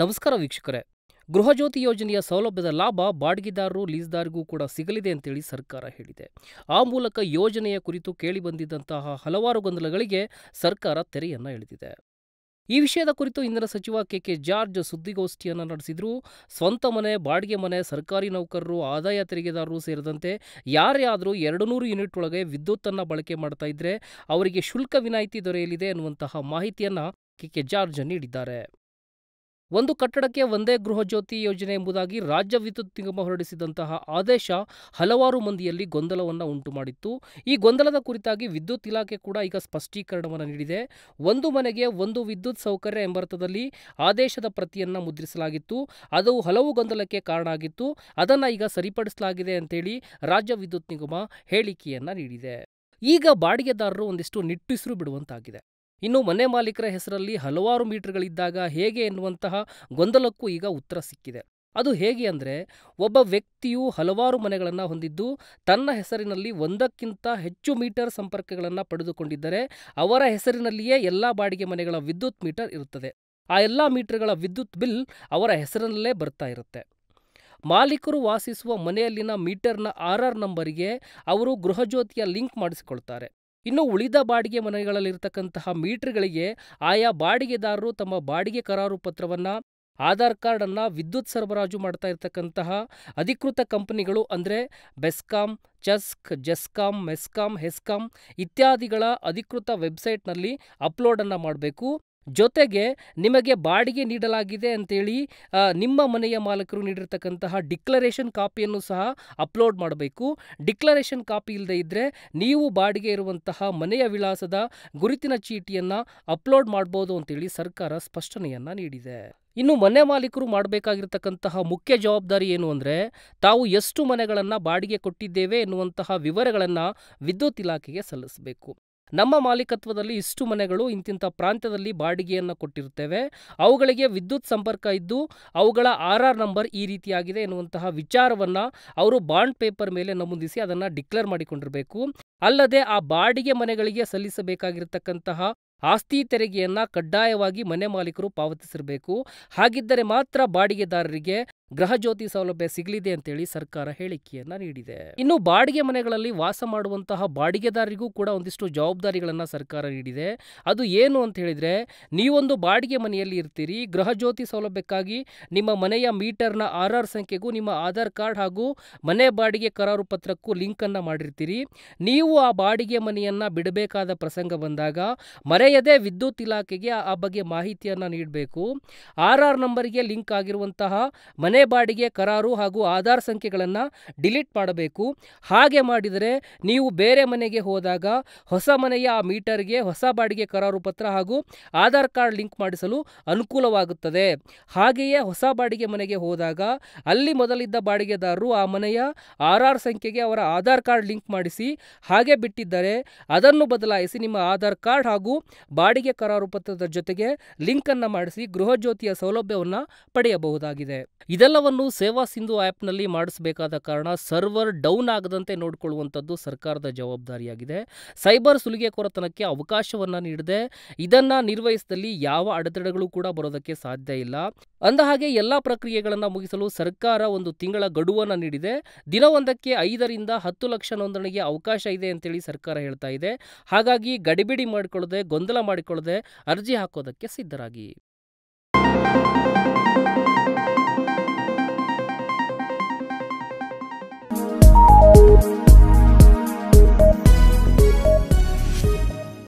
ನಮಸ್ಕಾರ ವೀಕ್ಷಕರೇ ಗೃಹಜ್ಯೋತಿ ಯೋಜನೆಯ ಸೌಲಭ್ಯದ ಲಾಭ ಬಾಡಿಗೆದಾರರು ಲೀಸ್ದಾರಿಗೂ ಕೂಡ ಸಿಗಲಿದೆ ಅಂತೇಳಿ ಸರ್ಕಾರ ಹೇಳಿದೆ ಆ ಮೂಲಕ ಯೋಜನೆಯ ಕುರಿತು ಕೇಳಿಬಂದಿದ್ದಂತಹ ಹಲವಾರು ಗೊಂದಲಗಳಿಗೆ ಸರ್ಕಾರ ತೆರೆಯನ್ನ ಎಳೆದಿದೆ ಈ ವಿಷಯದ ಕುರಿತು ಇಂದಿನ ಸಚಿವ ಕೆ ಕೆ ಜಾರ್ಜ್ ಸುದ್ದಿಗೋಷ್ಠಿಯನ್ನು ನಡೆಸಿದ್ರು ಸ್ವಂತ ಮನೆ ಬಾಡಿಗೆ ಮನೆ ಸರ್ಕಾರಿ ನೌಕರರು ಆದಾಯ ತೆರಿಗೆದಾರರು ಸೇರಿದಂತೆ ಯಾರೇ ಆದರೂ ಎರಡು ನೂರು ಯೂನಿಟ್ ಒಳಗೆ ವಿದ್ಯುತ್ತನ್ನು ಬಳಕೆ ಮಾಡ್ತಾ ಇದ್ರೆ ಅವರಿಗೆ ಶುಲ್ಕ ವಿನಾಯಿತಿ ದೊರೆಯಲಿದೆ ಎನ್ನುವಂತಹ ಮಾಹಿತಿಯನ್ನು ಕೆ ಕೆ ಜಾರ್ಜ್ ನೀಡಿದ್ದಾರೆ ಒಂದು ಕಟ್ಟಡಕ್ಕೆ ಒಂದೇ ಗೃಹಜ್ಯೋತಿ ಯೋಜನೆ ಎಂಬುದಾಗಿ ರಾಜ್ಯ ವಿದ್ಯುತ್ ನಿಗಮ ಹೊರಡಿಸಿದಂತಹ ಆದೇಶ ಹಲವಾರು ಮಂದಿಯಲ್ಲಿ ಗೊಂದಲವನ್ನು ಉಂಟು ಮಾಡಿತ್ತು ಈ ಗೊಂದಲದ ಕುರಿತಾಗಿ ವಿದ್ಯುತ್ ಇಲಾಖೆ ಕೂಡ ಈಗ ಸ್ಪಷ್ಟೀಕರಣವನ್ನು ನೀಡಿದೆ ಒಂದು ಮನೆಗೆ ಒಂದು ವಿದ್ಯುತ್ ಸೌಕರ್ಯ ಎಂಬರ್ಥದಲ್ಲಿ ಆದೇಶದ ಪ್ರತಿಯನ್ನು ಮುದ್ರಿಸಲಾಗಿತ್ತು ಅದು ಹಲವು ಗೊಂದಲಕ್ಕೆ ಕಾರಣ ಆಗಿತ್ತು ಅದನ್ನು ಈಗ ಸರಿಪಡಿಸಲಾಗಿದೆ ಅಂತೇಳಿ ರಾಜ್ಯ ವಿದ್ಯುತ್ ನಿಗಮ ಹೇಳಿಕೆಯನ್ನು ನೀಡಿದೆ ಈಗ ಬಾಡಿಗೆದಾರರು ಒಂದಿಷ್ಟು ನಿಟ್ಟುಸಿರು ಬಿಡುವಂತಾಗಿದೆ ಇನ್ನು ಮನೆ ಮಾಲೀಕರ ಹೆಸರಲ್ಲಿ ಹಲವಾರು ಮೀಟರ್ಗಳಿದ್ದಾಗ ಹೇಗೆ ಎನ್ನುವಂತಹ ಗೊಂದಲಕ್ಕೂ ಈಗ ಉತ್ತರ ಸಿಕ್ಕಿದೆ ಅದು ಹೇಗೆ ಅಂದರೆ ಒಬ್ಬ ವ್ಯಕ್ತಿಯು ಹಲವಾರು ಮನೆಗಳನ್ನು ಹೊಂದಿದ್ದು ತನ್ನ ಹೆಸರಿನಲ್ಲಿ ಒಂದಕ್ಕಿಂತ ಹೆಚ್ಚು ಮೀಟರ್ ಸಂಪರ್ಕಗಳನ್ನು ಪಡೆದುಕೊಂಡಿದ್ದರೆ ಅವರ ಹೆಸರಿನಲ್ಲಿಯೇ ಎಲ್ಲ ಬಾಡಿಗೆ ಮನೆಗಳ ವಿದ್ಯುತ್ ಮೀಟರ್ ಇರುತ್ತದೆ ಆ ಎಲ್ಲ ಮೀಟರ್ಗಳ ವಿದ್ಯುತ್ ಬಿಲ್ ಅವರ ಹೆಸರಿನಲ್ಲೇ ಬರ್ತಾ ಇರುತ್ತೆ ಮಾಲೀಕರು ವಾಸಿಸುವ ಮನೆಯಲ್ಲಿನ ಮೀಟರ್ನ ಆರ್ ಆರ್ ನಂಬರಿಗೆ ಅವರು ಗೃಹಜ್ಯೋತಿಯ ಲಿಂಕ್ ಮಾಡಿಸಿಕೊಳ್ತಾರೆ ಇನ್ನು ಉಳಿದ ಬಾಡಿಗೆ ಮನೆಗಳಲ್ಲಿರ್ತಕ್ಕಂತಹ ಮೀಟರ್ಗಳಿಗೆ ಆಯಾ ಬಾಡಿಗೆದಾರರು ತಮ್ಮ ಬಾಡಿಗೆ ಕರಾರು ಪತ್ರವನ್ನು ಆಧಾರ್ ಕಾರ್ಡನ್ನು ವಿದ್ಯುತ್ ಸರಬರಾಜು ಮಾಡ್ತಾ ಇರ್ತಕ್ಕಂತಹ ಅಧಿಕೃತ ಕಂಪನಿಗಳು ಅಂದರೆ ಬೆಸ್ಕಾಂ ಚಸ್ಕ್ ಜೆಸ್ಕಾಂ ಮೆಸ್ಕಾಂ ಹೆಸ್ಕಾಂ ಇತ್ಯಾದಿಗಳ ಅಧಿಕೃತ ವೆಬ್ಸೈಟ್ನಲ್ಲಿ ಅಪ್ಲೋಡನ್ನು ಮಾಡಬೇಕು ಜೊತೆಗೆ ನಿಮಗೆ ಬಾಡಿಗೆ ನೀಡಲಾಗಿದೆ ಅಂತೇಳಿ ನಿಮ್ಮ ಮನೆಯ ಮಾಲಕರು ನೀಡಿರ್ತಕ್ಕಂತಹ ಡಿಕ್ಲರೇಷನ್ ಕಾಪಿಯನ್ನು ಸಹ ಅಪ್ಲೋಡ್ ಮಾಡಬೇಕು ಡಿಕ್ಲರೇಷನ್ ಕಾಪಿ ಇಲ್ಲದೆ ಇದ್ದರೆ ನೀವು ಬಾಡಿಗೆ ಇರುವಂತಹ ಮನೆಯ ವಿಳಾಸದ ಗುರುತಿನ ಚೀಟಿಯನ್ನು ಅಪ್ಲೋಡ್ ಮಾಡ್ಬೋದು ಅಂತೇಳಿ ಸರ್ಕಾರ ಸ್ಪಷ್ಟನೆಯನ್ನು ನೀಡಿದೆ ಇನ್ನು ಮನೆ ಮಾಲೀಕರು ಮಾಡಬೇಕಾಗಿರ್ತಕ್ಕಂತಹ ಮುಖ್ಯ ಜವಾಬ್ದಾರಿ ಏನು ಅಂದರೆ ತಾವು ಎಷ್ಟು ಮನೆಗಳನ್ನು ಬಾಡಿಗೆ ಕೊಟ್ಟಿದ್ದೇವೆ ಎನ್ನುವಂತಹ ವಿವರಗಳನ್ನು ವಿದ್ಯುತ್ ಇಲಾಖೆಗೆ ಸಲ್ಲಿಸಬೇಕು ನಮ್ಮ ಮಾಲೀಕತ್ವದಲ್ಲಿ ಇಷ್ಟು ಮನೆಗಳು ಇಂತಿಂಥ ಪ್ರಾಂತ್ಯದಲ್ಲಿ ಬಾಡಿಗೆಯನ್ನು ಕೊಟ್ಟಿರುತ್ತೇವೆ ಅವುಗಳಿಗೆ ವಿದ್ಯುತ್ ಸಂಪರ್ಕ ಇದ್ದು ಅವುಗಳ ಆರ್ ಆರ್ ನಂಬರ್ ಈ ರೀತಿಯಾಗಿದೆ ಎನ್ನುವಂತಹ ವಿಚಾರವನ್ನು ಅವರು ಬಾಂಡ್ ಪೇಪರ್ ಮೇಲೆ ನಮೂದಿಸಿ ಅದನ್ನು ಡಿಕ್ಲೇರ್ ಮಾಡಿಕೊಂಡಿರಬೇಕು ಅಲ್ಲದೆ ಆ ಬಾಡಿಗೆ ಮನೆಗಳಿಗೆ ಸಲ್ಲಿಸಬೇಕಾಗಿರತಕ್ಕಂತಹ ಆಸ್ತಿ ತೆರಿಗೆಯನ್ನು ಕಡ್ಡಾಯವಾಗಿ ಮನೆ ಮಾಲೀಕರು ಪಾವತಿಸಿರಬೇಕು ಹಾಗಿದ್ದರೆ ಮಾತ್ರ ಬಾಡಿಗೆದಾರರಿಗೆ ಜ್ಯೋತಿ ಸೌಲಭ್ಯ ಸಿಗಲಿದೆ ಅಂತೇಳಿ ಸರ್ಕಾರ ಹೇಳಿಕೆಯನ್ನ ನೀಡಿದೆ ಇನ್ನು ಬಾಡಿಗೆ ಮನೆಗಳಲ್ಲಿ ವಾಸ ಮಾಡುವಂತಹ ಬಾಡಿಗೆದಾರರಿಗೂ ಕೂಡ ಒಂದಿಷ್ಟು ಜವಾಬ್ದಾರಿಗಳನ್ನು ಸರ್ಕಾರ ನೀಡಿದೆ ಅದು ಏನು ಅಂತ ಹೇಳಿದ್ರೆ ನೀವೊಂದು ಬಾಡಿಗೆ ಮನೆಯಲ್ಲಿ ಇರ್ತೀರಿ ಜ್ಯೋತಿ ಸೌಲಭ್ಯಕ್ಕಾಗಿ ನಿಮ್ಮ ಮನೆಯ ಮೀಟರ್ನ ಆರ್ ಆರ್ ಸಂಖ್ಯೆಗೂ ನಿಮ್ಮ ಆಧಾರ್ ಕಾರ್ಡ್ ಹಾಗೂ ಮನೆ ಬಾಡಿಗೆ ಕರಾರು ಪತ್ರಕ್ಕೂ ಲಿಂಕನ್ನು ಮಾಡಿರ್ತೀರಿ ನೀವು ಆ ಬಾಡಿಗೆ ಮನೆಯನ್ನ ಬಿಡಬೇಕಾದ ಪ್ರಸಂಗ ಬಂದಾಗ ಮರೆಯದೆ ವಿದ್ಯುತ್ ಇಲಾಖೆಗೆ ಆ ಬಗ್ಗೆ ಮಾಹಿತಿಯನ್ನು ನೀಡಬೇಕು ಆರ್ ಆರ್ ನಂಬರ್ಗೆ ಲಿಂಕ್ ಆಗಿರುವಂತಹ ಮನೆ ಮನೆ ಬಾಡಿಗೆ ಕರಾರು ಹಾಗೂ ಆಧಾರ್ ಸಂಖ್ಯೆಗಳನ್ನು ಡಿಲೀಟ್ ಮಾಡಬೇಕು ಹಾಗೆ ಮಾಡಿದರೆ ನೀವು ಬೇರೆ ಮನೆಗೆ ಹೋದಾಗ ಹೊಸ ಮನೆಯ ಆ ಮೀಟರ್ಗೆ ಹೊಸ ಬಾಡಿಗೆ ಕರಾರು ಪತ್ರ ಹಾಗೂ ಆಧಾರ್ ಕಾರ್ಡ್ ಲಿಂಕ್ ಮಾಡಿಸಲು ಅನುಕೂಲವಾಗುತ್ತದೆ ಹಾಗೆಯೇ ಹೊಸ ಬಾಡಿಗೆ ಮನೆಗೆ ಹೋದಾಗ ಅಲ್ಲಿ ಮೊದಲಿದ್ದ ಬಾಡಿಗೆದಾರರು ಆ ಮನೆಯ ಆರ್ ಆರ್ ಸಂಖ್ಯೆಗೆ ಅವರ ಆಧಾರ್ ಕಾರ್ಡ್ ಲಿಂಕ್ ಮಾಡಿಸಿ ಹಾಗೆ ಬಿಟ್ಟಿದ್ದರೆ ಅದನ್ನು ಬದಲಾಯಿಸಿ ನಿಮ್ಮ ಆಧಾರ್ ಕಾರ್ಡ್ ಹಾಗೂ ಬಾಡಿಗೆ ಕರಾರು ಪತ್ರದ ಜೊತೆಗೆ ಲಿಂಕ್ ಅನ್ನು ಮಾಡಿಸಿ ಗೃಹಜ್ಯೋತಿಯ ಸೌಲಭ್ಯವನ್ನು ಪಡೆಯಬಹುದಾಗಿದೆ ಇದರ ಇದೆಲ್ಲವನ್ನು ಸೇವಾ ಸಿಂಧು ಆ್ಯಪ್ನಲ್ಲಿ ಮಾಡಿಸಬೇಕಾದ ಕಾರಣ ಸರ್ವರ್ ಡೌನ್ ಆಗದಂತೆ ನೋಡಿಕೊಳ್ಳುವಂಥದ್ದು ಸರ್ಕಾರದ ಜವಾಬ್ದಾರಿಯಾಗಿದೆ ಸೈಬರ್ ಸುಲಿಗೆ ಕೊರತನಕ್ಕೆ ಅವಕಾಶವನ್ನು ನೀಡದೆ ಇದನ್ನು ನಿರ್ವಹಿಸಿದಲ್ಲಿ ಯಾವ ಅಡೆತಡೆಗಳು ಕೂಡ ಬರೋದಕ್ಕೆ ಸಾಧ್ಯ ಇಲ್ಲ ಅಂದಹಾಗೆ ಎಲ್ಲ ಪ್ರಕ್ರಿಯೆಗಳನ್ನು ಮುಗಿಸಲು ಸರ್ಕಾರ ಒಂದು ತಿಂಗಳ ಗಡುವನ್ನು ನೀಡಿದೆ ದಿನವೊಂದಕ್ಕೆ ಐದರಿಂದ ಹತ್ತು ಲಕ್ಷ ನೋಂದಣಿಗೆ ಅವಕಾಶ ಇದೆ ಅಂತೇಳಿ ಸರ್ಕಾರ ಹೇಳ್ತಾ ಇದೆ ಹಾಗಾಗಿ ಗಡಿಬಿಡಿ ಮಾಡಿಕೊಳ್ಳದೆ ಗೊಂದಲ ಮಾಡಿಕೊಳ್ಳದೆ ಅರ್ಜಿ ಹಾಕೋದಕ್ಕೆ ಸಿದ್ಧರಾಗಿ